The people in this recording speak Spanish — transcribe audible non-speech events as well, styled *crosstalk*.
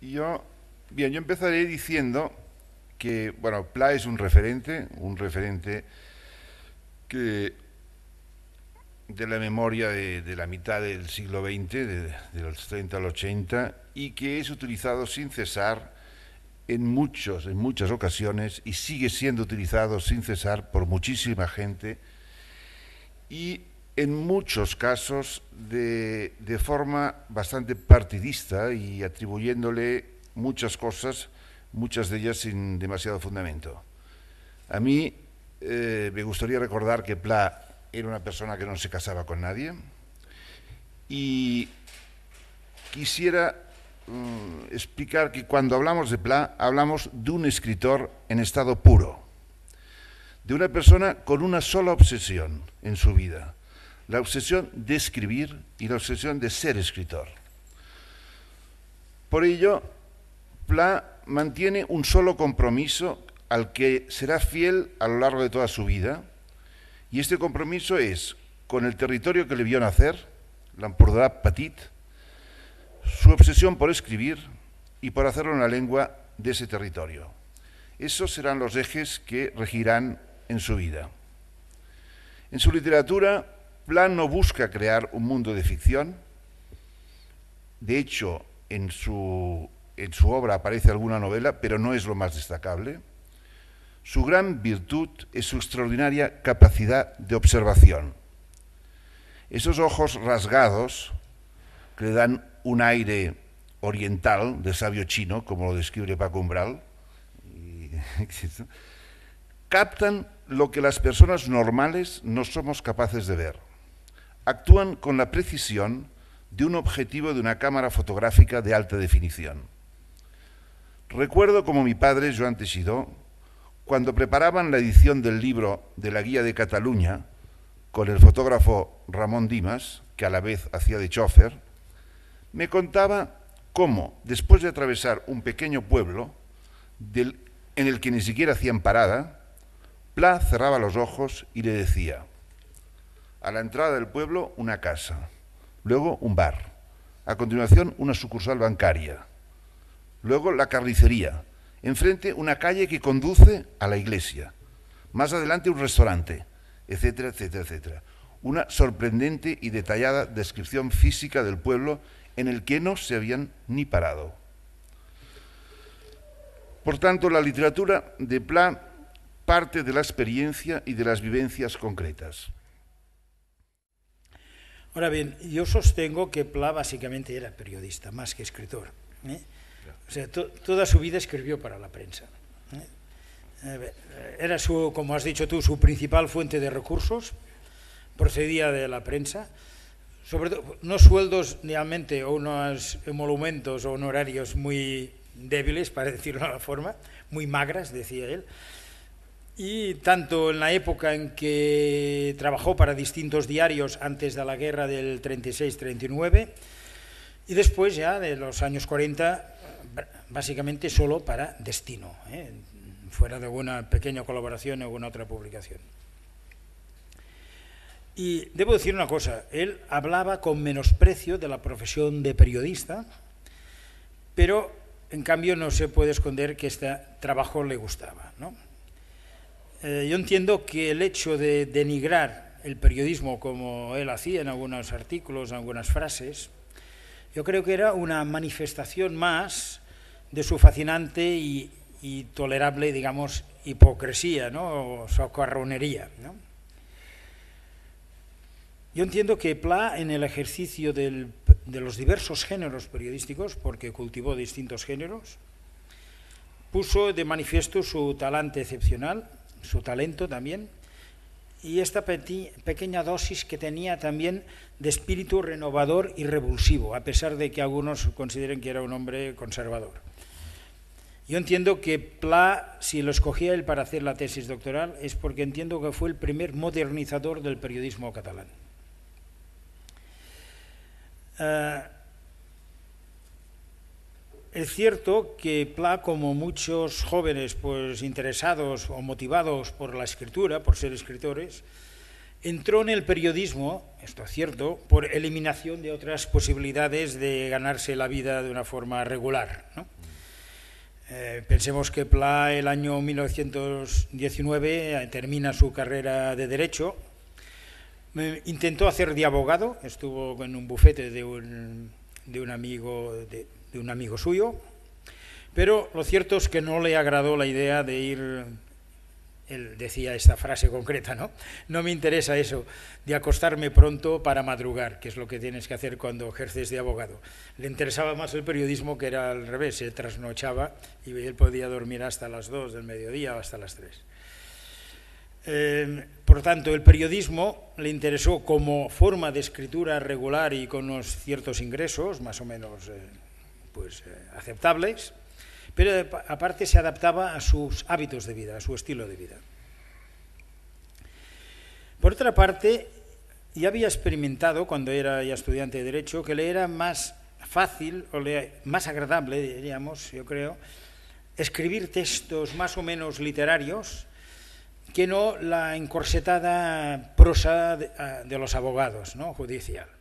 Yo, bien, yo empezaré diciendo que, bueno, Pla es un referente, un referente que de la memoria de, la mitad del siglo XX, de, los 30 al 80, y que es utilizado sin cesar en muchos, en muchas ocasiones, y sigue siendo utilizado sin cesar por muchísima gente. Y en muchos casos de, forma bastante partidista y atribuyéndole muchas cosas, muchas de ellas sin demasiado fundamento. A mí eh, me gustaría recordar que Pla era una persona que no se casaba con nadie y quisiera mm, explicar que cuando hablamos de Pla hablamos de un escritor en estado puro, de una persona con una sola obsesión en su vida la obsesión de escribir y la obsesión de ser escritor. Por ello, Pla mantiene un solo compromiso al que será fiel a lo largo de toda su vida, y este compromiso es con el territorio que le vio nacer, Empordà Patit, su obsesión por escribir y por hacerlo en la lengua de ese territorio. Esos serán los ejes que regirán en su vida. En su literatura, Plan no busca crear un mundo de ficción. De hecho, en su, obra aparece alguna novela, pero no es lo más destacable. Su gran virtud es su extraordinaria capacidad de observación. Esos ojos rasgados que le dan un aire oriental de sabio chino, como lo describe Paco Umbral, *laughs* captan lo que las personas normales no somos capaces de ver actúan con la precisión de un objetivo de una cámara fotográfica de alta definición. Recuerdo como mi padre, Joan Teixidó, cuando preparaban la edición del libro de la Guía de Cataluña, con el fotógrafo Ramón Dimas, que a la vez hacía de chofer, me contaba cómo, después de atravesar un pequeño pueblo en el que ni siquiera hacían parada, Pla cerraba los ojos y le decía, a la entrada del pueblo, una casa. Luego, un bar. A continuación, una sucursal bancaria. Luego, la carnicería. Enfrente, una calle que conduce a la iglesia. Más adelante, un restaurante, etcétera, etcétera, etcétera. Una sorprendente y detallada descripción física del pueblo en el que no se habían ni parado. Por tanto, la literatura de Plan parte de la experiencia y de las vivencias concretas. Ahora bien, yo sostengo que Pla básicamente era periodista, más que escritor. ¿eh? O sea, toda su vida escribió para la prensa. ¿eh? Era, su, como has dicho tú, su principal fuente de recursos, procedía de la prensa, sobre todo, no sueldos realmente o unos emolumentos o honorarios muy débiles, para *laughs* decirlo de la forma, muy magras, decía él, y tanto en la época en que trabajó para distintos diarios antes de la guerra del 36-39 y después ya de los años 40, básicamente solo para Destino, ¿eh? fuera de alguna pequeña colaboración o alguna otra publicación. Y debo decir una cosa, él hablaba con menosprecio de la profesión de periodista, pero en cambio no se puede esconder que este trabajo le gustaba, ¿no? Eh, yo entiendo que el hecho de denigrar el periodismo como él hacía en algunos artículos, en algunas frases, yo creo que era una manifestación más de su fascinante y, tolerable, digamos, hipocresía ¿no? o socarronería. ¿no? Yo entiendo que Pla, en el ejercicio de los diversos géneros periodísticos, porque cultivó distintos géneros, puso de manifiesto su talante excepcional su talento también, y esta pequeña dosis que tenía también de espíritu renovador y revulsivo, a pesar de que algunos consideren que era un hombre conservador. Yo entiendo que Pla, si lo escogía él para hacer la tesis doctoral, es porque entiendo que fue el primer modernizador del periodismo catalán. Ah, es cierto que Pla, como muchos jóvenes pues, interesados o motivados por la escritura, por ser escritores, entró en el periodismo, esto es cierto, por eliminación de otras posibilidades de ganarse la vida de una forma regular. Eh, pensemos que Pla el año 1919 eh, termina su carrera de derecho, intentó hacer de abogado, estuvo en un bufete de un, de un amigo de, de un amigo suyo, pero lo cierto es que no le agradó la idea de ir, él decía esta frase concreta, ¿no? No me interesa eso, de acostarme pronto para madrugar, que es lo que tienes que hacer cuando ejerces de abogado. Le interesaba más el periodismo que era al revés, se trasnochaba y él podía dormir hasta las dos del mediodía o hasta las 3. Eh, por tanto, el periodismo le interesó como forma de escritura regular y con unos ciertos ingresos, más o menos eh, pues, eh, aceptables, pero aparte se adaptaba a sus hábitos de vida, a su estilo de vida. Por otra parte, ya había experimentado cuando era ya estudiante de Derecho que le era más fácil o le, más agradable, diríamos, yo creo, escribir textos más o menos literarios que no la encorsetada prosa de, ah, los abogados ¿no? judicial.